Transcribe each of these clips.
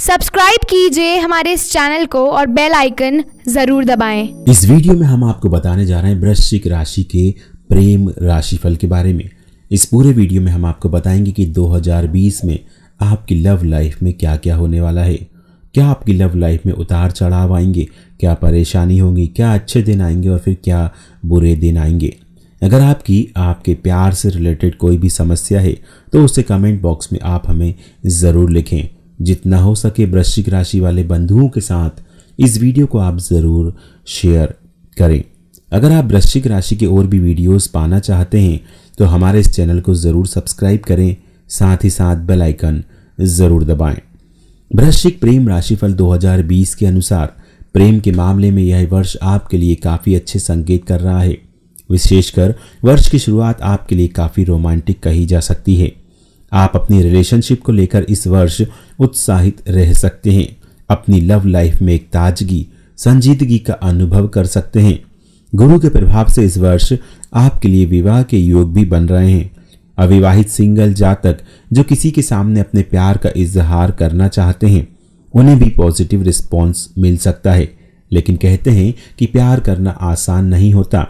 Subscribe कीजिए हमारे इस चैनल को और बेल आइकन जरूर दबाएं। इस वीडियो में हम आपको बताने जा रहे हैं वृश्चिक राशि के प्रेम राशिफल के बारे में इस पूरे वीडियो में हम आपको बताएंगे कि 2020 में आपकी लव लाइफ में क्या क्या होने वाला है क्या आपकी लव लाइफ में उतार चढ़ाव आएंगे क्या परेशानी होंगी क्या अच्छे दिन आएंगे और फिर क्या बुरे दिन आएंगे अगर आपकी आपके प्यार से रिलेटेड कोई भी समस्या है तो उसे कमेंट बॉक्स में आप हमें ज़रूर लिखें जितना हो सके वृश्चिक राशि वाले बंधुओं के साथ इस वीडियो को आप ज़रूर शेयर करें अगर आप वृश्चिक राशि के और भी वीडियोस पाना चाहते हैं तो हमारे इस चैनल को ज़रूर सब्सक्राइब करें साथ ही साथ बेल आइकन ज़रूर दबाएं। वृश्चिक प्रेम राशिफल 2020 के अनुसार प्रेम के मामले में यह वर्ष आपके लिए काफ़ी अच्छे संकेत कर रहा है विशेषकर वर्ष की शुरुआत आपके लिए काफ़ी रोमांटिक कही जा सकती है आप अपनी रिलेशनशिप को लेकर इस वर्ष उत्साहित रह सकते हैं अपनी लव लाइफ में एक ताजगी संजीदगी का अनुभव कर सकते हैं गुरु के प्रभाव से इस वर्ष आपके लिए विवाह के योग भी बन रहे हैं अविवाहित सिंगल जातक जो किसी के सामने अपने प्यार का इजहार करना चाहते हैं उन्हें भी पॉजिटिव रिस्पॉन्स मिल सकता है लेकिन कहते हैं कि प्यार करना आसान नहीं होता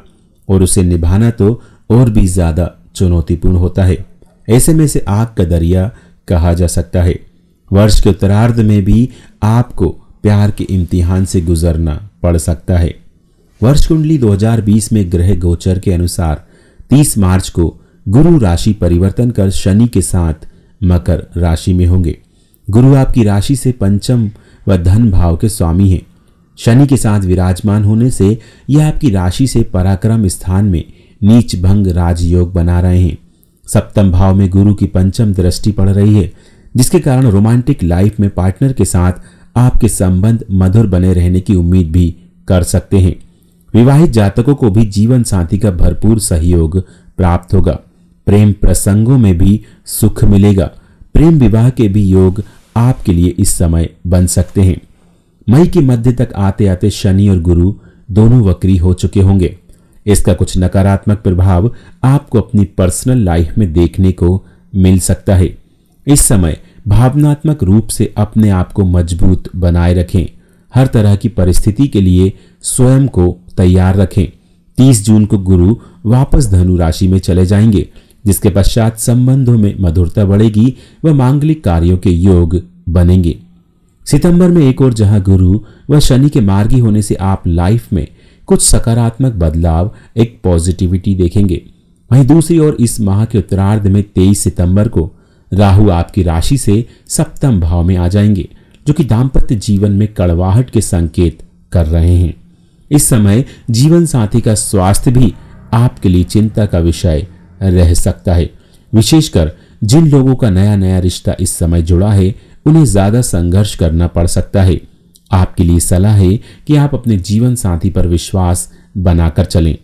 और उसे निभाना तो और भी ज़्यादा चुनौतीपूर्ण होता है ऐसे में से आग का दरिया कहा जा सकता है वर्ष के उत्तरार्ध में भी आपको प्यार के इम्तिहान से गुजरना पड़ सकता है वर्ष कुंडली 2020 में ग्रह गोचर के अनुसार 30 मार्च को गुरु राशि परिवर्तन कर शनि के साथ मकर राशि में होंगे गुरु आपकी राशि से पंचम व धन भाव के स्वामी हैं शनि के साथ विराजमान होने से यह आपकी राशि से पराक्रम स्थान में नीच भंग राजयोग बना रहे हैं सप्तम भाव में गुरु की पंचम दृष्टि पड़ रही है जिसके कारण रोमांटिक लाइफ में पार्टनर के साथ आपके संबंध मधुर बने रहने की उम्मीद भी कर सकते हैं विवाहित जातकों को भी जीवन साथी का भरपूर सहयोग प्राप्त होगा प्रेम प्रसंगों में भी सुख मिलेगा प्रेम विवाह के भी योग आपके लिए इस समय बन सकते हैं मई के मध्य तक आते आते शनि और गुरु दोनों वक्री हो चुके होंगे इसका कुछ नकारात्मक प्रभाव आपको अपनी पर्सनल लाइफ में देखने को मिल सकता है इस समय भावनात्मक रूप से अपने आप को मजबूत बनाए रखें हर तरह की परिस्थिति के लिए स्वयं को तैयार रखें 30 जून को गुरु वापस धनु राशि में चले जाएंगे जिसके पश्चात संबंधों में मधुरता बढ़ेगी व मांगलिक कार्यों के योग बनेंगे सितंबर में एक और जहां गुरु व शनि के मार्गी होने से आप लाइफ में कुछ सकारात्मक बदलाव एक पॉजिटिविटी देखेंगे वहीं दूसरी ओर इस माह के उत्तरार्ध में 23 सितंबर को राहु आपकी राशि से सप्तम भाव में आ जाएंगे जो कि दाम्पत्य जीवन में कड़वाहट के संकेत कर रहे हैं इस समय जीवन साथी का स्वास्थ्य भी आपके लिए चिंता का विषय रह सकता है विशेषकर जिन लोगों का नया नया रिश्ता इस समय जुड़ा है उन्हें ज्यादा संघर्ष करना पड़ सकता है आपके लिए सलाह है कि आप अपने जीवन साथी पर विश्वास बनाकर चलें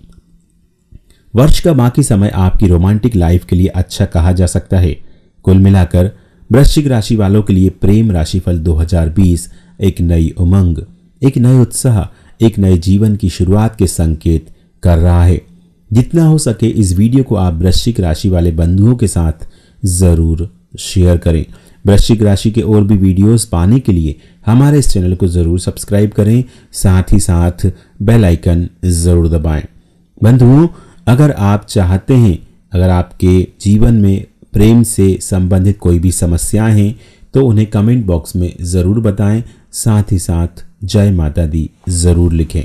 वर्ष का बाकी समय आपकी रोमांटिक लाइफ के लिए अच्छा कहा जा सकता है कुल मिलाकर वृश्चिक राशि वालों के लिए प्रेम राशिफल 2020 एक नई उमंग एक नए उत्साह एक नए जीवन की शुरुआत के संकेत कर रहा है जितना हो सके इस वीडियो को आप वृश्चिक राशि वाले बंधुओं के साथ जरूर शेयर करें वृश्चिक राशि के और भी वीडियोस पाने के लिए हमारे इस चैनल को ज़रूर सब्सक्राइब करें साथ ही साथ बेल आइकन ज़रूर दबाएं बंधुओं अगर आप चाहते हैं अगर आपके जीवन में प्रेम से संबंधित कोई भी समस्याएं हैं तो उन्हें कमेंट बॉक्स में ज़रूर बताएं साथ ही साथ जय माता दी ज़रूर लिखें